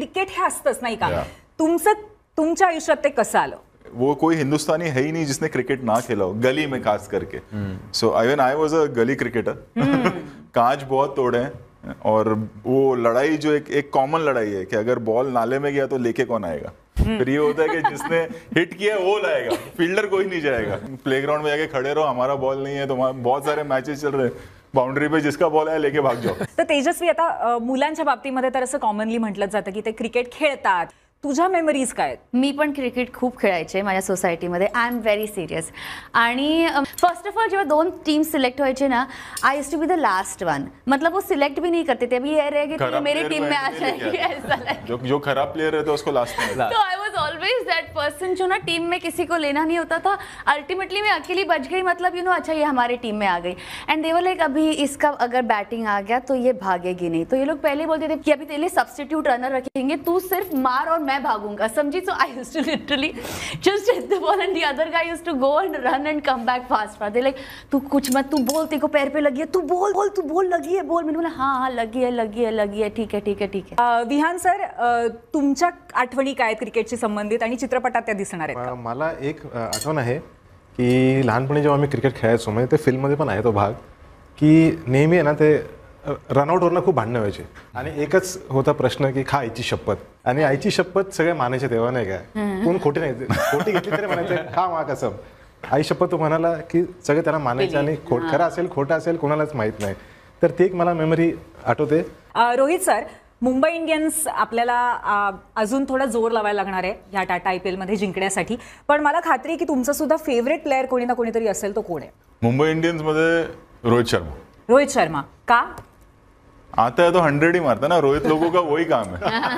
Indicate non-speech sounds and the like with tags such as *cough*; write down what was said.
Cricket हे असतंच नाही का तुमचं तुमच्या आयुष्यात ते कसं आलं वो कोई हिंदुस्तानी है ही नहीं जिसने क्रिकेट ना खेला हो गली में खास करके so even I was a गली क्रिकेटर hmm. *laughs* कांच बहुत तोड़े और वो लड़ाई जो एक एक कॉमन लड़ाई है कि अगर बॉल नाले में गया तो लेके कौन आएगा hmm. फिर ये होता है कि जिसने हिट किया वो लाएगा फील्डर *laughs* कोई नहीं जाएगा प्लेग्राउंड में जाके खड़े रहो हमारा बॉल नहीं है तो बहुत सारे मैचेस चल रहे हैं बाउंड्री पे जिसका बॉल आहे लेके भाग जाओ *laughs* तर तेजस्वी आता मुलांच्या बाबतीमध्ये तर असं कॉमनली म्हटलं जातं की ते क्रिकेट खेळतात तुझ्या मेमरीज काय मी पण क्रिकेट खूप खेळायचे माझ्या सोसायटीमध्ये आय एम व्हेरी सिरियस आणि फर्स्ट ऑफ ऑल जेव्हा दोन टीम सिलेक्ट व्हायचे ना I used to be the last one मतलब वो सिलेक्ट भी नहीं करते थे अभी ये रहे कि मेरी टीम में आ जाएगी ऐसा जो जो खराब प्लेयर है तो उसको लास्ट में तो I was all always that person जो ना टीम में किसी को लेना नहीं होता था अल्टीमेटली मैं अकेली बच गई मतलब यू नो अच्छा ये हमारी टीम में आ गई एंड देवर लाइक अभी इसका अगर बैटिंग आ गया तो ये भागेगी नहीं तो ये लोग पहले बोलते थे कि अभी तेरे लिए सब्सटीट्यूट रनर रखेंगे तू सिर्फ मार और मैं भागूंगा समझी so I to literally just the ball and the other guy to go and run and come back fast for they like तू कुछ मत तू बोल तेको पैर पे लगी है तू बोल बोल तू बोल लगी है बोल मैंने बोला हाँ हाँ लगी है लगी है लगी है ठीक है ठीक है ठीक है विहान सर तुमच्या आठवणी क्रिकेट से संबंधित आहेत आणि चित्रपटात त्या दिसणार आहेत मला एक आठवण आहे की लहानपणी जेव्हा मी क्रिकेट खेळायचो म्हणजे ते फिल्ममध्ये पण आहे तो भाग की नेहमी आहे ना ते रनआउटवरनं खूप भांडणं व्हायचे आणि एकच होता प्रश्न की खा आईची शपथ आणि आईची शपथ सगळे मानायचे तेव्हा नाही काय कोण खोटी नाही खोटी घेतली तरी म्हणायचे खा मा कसं आई शपथ तो म्हणाला की सगळे त्याला मानायचे आणि खोट खरं असेल खोटं असेल कोणालाच माहित नाही तर ती एक मला मेमरी आठवते रोहित सर मुंबई इंडियन्स आपल्याला अजून थोडा जोर लावायला लागणार आहे या टाटा आय पी एलमध्ये जिंकण्यासाठी पण मला खात्री की तुमचा सुद्धा फेवरेट प्लेअर कोणी ना कोणीतरी असेल तो कोण आहे मुंबई इंडियन्समध्ये रोहित शर्मा रोहित शर्मा का आता तो हंड्रेड ही मारता ना रोहित लोगों का वही काम है *laughs*